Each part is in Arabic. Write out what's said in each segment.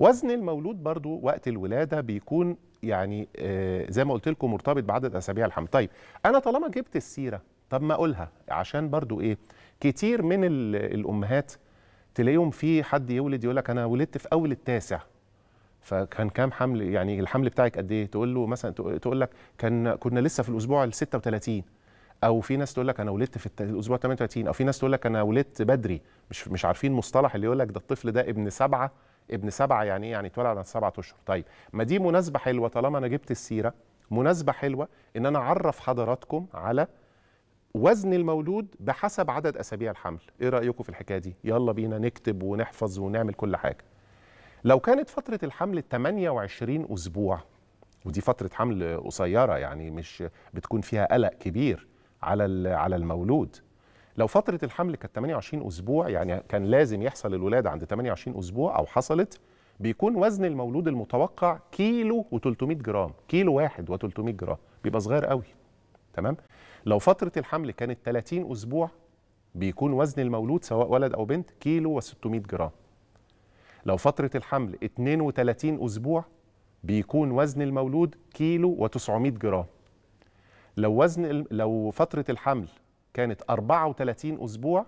وزن المولود برضو وقت الولادة بيكون يعني آه، زي ما قلت لكم مرتبط بعدد أسابيع الحمل طيب أنا طالما جبت السيرة طب ما أقولها عشان برضو إيه كتير من الأمهات تلاقيهم في حد يولد يقول لك أنا ولدت في أول التاسع فكان كام حمل يعني الحمل بتاعك قد ايه تقول له مثلا تقول لك كان كنا لسه في الاسبوع ال 36 او في ناس تقول لك انا ولدت في الاسبوع 38 او في ناس تقول لك انا ولدت بدري مش مش عارفين مصطلح اللي يقول لك ده الطفل ده ابن سبعه ابن سبعه يعني ايه يعني اتولد عن سبعه اشهر طيب ما دي مناسبه حلوه طالما انا جبت السيره مناسبه حلوه ان انا اعرف حضراتكم على وزن المولود بحسب عدد اسابيع الحمل ايه رايكم في الحكايه دي يلا بينا نكتب ونحفظ ونعمل كل حاجه لو كانت فتره الحمل 28 اسبوع ودي فتره حمل قصيره يعني مش بتكون فيها قلق كبير على على المولود لو فترة الحمل كانت 28 أسبوع يعني كان لازم يحصل الولادة عند 28 أسبوع أو حصلت بيكون وزن المولود المتوقع كيلو و300 جرام كيلو واحد و300 جرام بيبقى صغير قوي تمام لو فترة الحمل كانت 30 أسبوع بيكون وزن المولود سواء ولد أو بنت كيلو و600 جرام لو فترة الحمل 32 أسبوع بيكون وزن المولود كيلو و900 جرام لو وزن لو فترة الحمل كانت 34 أسبوع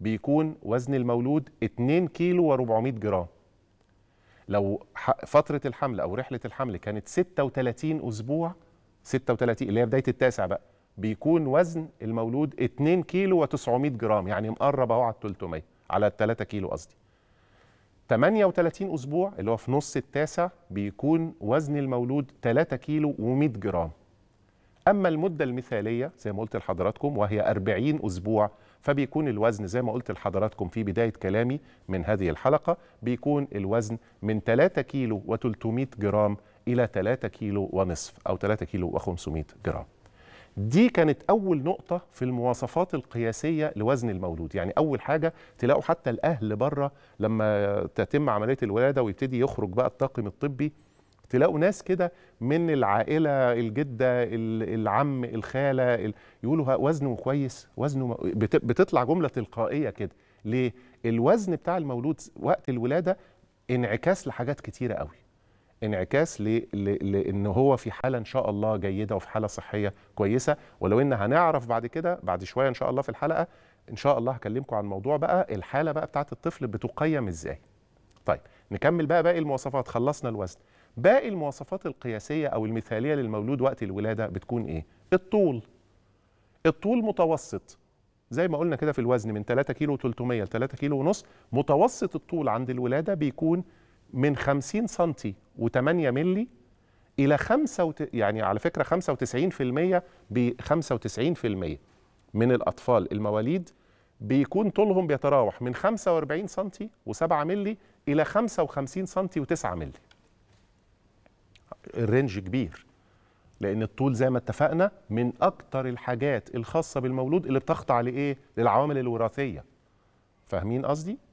بيكون وزن المولود 2 كيلو و400 جرام لو فترة الحمل أو رحلة الحمل كانت 36 أسبوع 36 اللي هي بداية التاسع بقى بيكون وزن المولود 2 كيلو و900 جرام يعني مقرب أهو على 300 على 3 كيلو قصدي 38 أسبوع اللي هو في نص التاسع بيكون وزن المولود 3 كيلو و100 جرام أما المدة المثالية زي ما قلت لحضراتكم وهي 40 أسبوع فبيكون الوزن زي ما قلت لحضراتكم في بداية كلامي من هذه الحلقة بيكون الوزن من 3 كيلو و300 جرام إلى 3 كيلو ونصف أو 3 كيلو و500 جرام دي كانت أول نقطة في المواصفات القياسية لوزن المولود يعني أول حاجة تلاقوا حتى الأهل بره لما تتم عملية الولادة ويبتدي يخرج بقى الطاقم الطبي تلاقوا ناس كده من العائله الجده العم الخاله يقولوا وزنه كويس وزنه بتطلع جمله تلقائيه كده ليه الوزن بتاع المولود وقت الولاده انعكاس لحاجات كتيره قوي انعكاس ل... ل... لان هو في حاله ان شاء الله جيده وفي حاله صحيه كويسه ولو ان هنعرف بعد كده بعد شويه ان شاء الله في الحلقه ان شاء الله هكلمكم عن موضوع بقى الحاله بقى بتاعه الطفل بتقيم ازاي طيب نكمل بقى باقي المواصفات خلصنا الوزن باقي المواصفات القياسيه او المثاليه للمولود وقت الولاده بتكون ايه الطول الطول متوسط زي ما قلنا كده في الوزن من 3 كيلو 300 ل 3 كيلو ونص متوسط الطول عند الولاده بيكون من 50 سم و8 مللي الى 5 وت... يعني على فكره 95% ب 95% من الاطفال المواليد بيكون طولهم بيتراوح من 45 سم و7 مللي الى 55 سم و9 مللي الرينج كبير لان الطول زي ما اتفقنا من اكتر الحاجات الخاصه بالمولود اللي بتخضع لايه للعوامل الوراثيه فاهمين قصدي